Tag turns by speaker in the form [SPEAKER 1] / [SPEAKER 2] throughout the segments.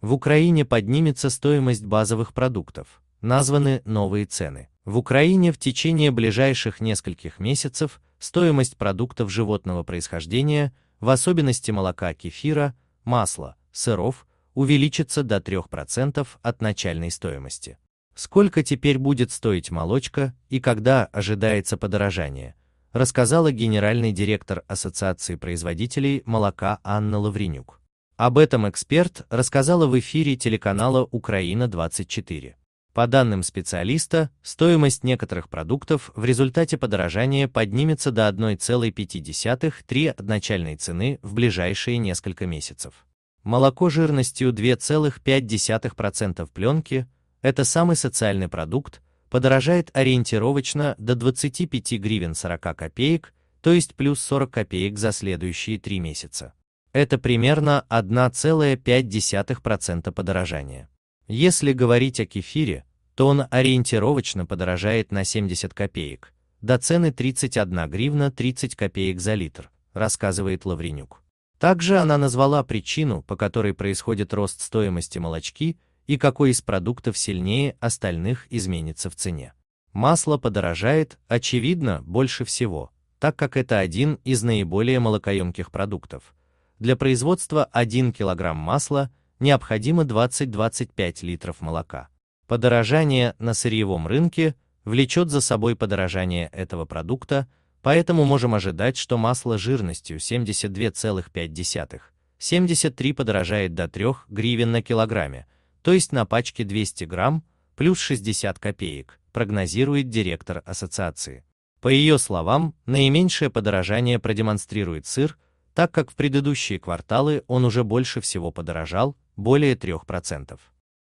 [SPEAKER 1] В Украине поднимется стоимость базовых продуктов. Названы новые цены. В Украине в течение ближайших нескольких месяцев стоимость продуктов животного происхождения, в особенности молока, кефира, масла, сыров, увеличится до 3% от начальной стоимости. Сколько теперь будет стоить молочка и когда ожидается подорожание, рассказала генеральный директор Ассоциации производителей молока Анна Лавренюк. Об этом эксперт рассказала в эфире телеканала «Украина-24». По данным специалиста, стоимость некоторых продуктов в результате подорожания поднимется до 1,5-3 начальной цены в ближайшие несколько месяцев. Молоко жирностью 2,5% пленки – это самый социальный продукт, подорожает ориентировочно до 25 гривен 40 копеек, то есть плюс 40 копеек за следующие три месяца. Это примерно 1,5% подорожания. Если говорить о кефире, то он ориентировочно подорожает на 70 копеек, до цены 31 гривна 30 копеек за литр, рассказывает Лавренюк. Также она назвала причину, по которой происходит рост стоимости молочки и какой из продуктов сильнее остальных изменится в цене. Масло подорожает, очевидно, больше всего, так как это один из наиболее молокоемких продуктов, для производства 1 кг масла необходимо 20-25 литров молока. Подорожание на сырьевом рынке влечет за собой подорожание этого продукта, поэтому можем ожидать, что масло жирностью 72,5-73 подорожает до 3 гривен на килограмме, то есть на пачке 200 грамм плюс 60 копеек, прогнозирует директор ассоциации. По ее словам, наименьшее подорожание продемонстрирует сыр, так как в предыдущие кварталы он уже больше всего подорожал, более 3%.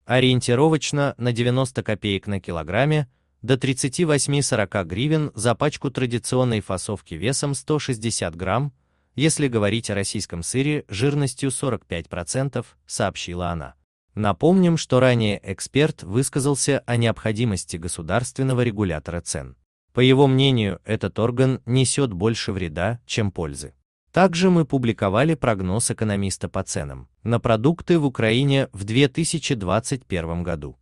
[SPEAKER 1] Ориентировочно на 90 копеек на килограмме, до 38-40 гривен за пачку традиционной фасовки весом 160 грамм, если говорить о российском сыре жирностью 45%, сообщила она. Напомним, что ранее эксперт высказался о необходимости государственного регулятора цен. По его мнению, этот орган несет больше вреда, чем пользы. Также мы публиковали прогноз экономиста по ценам на продукты в Украине в 2021 году.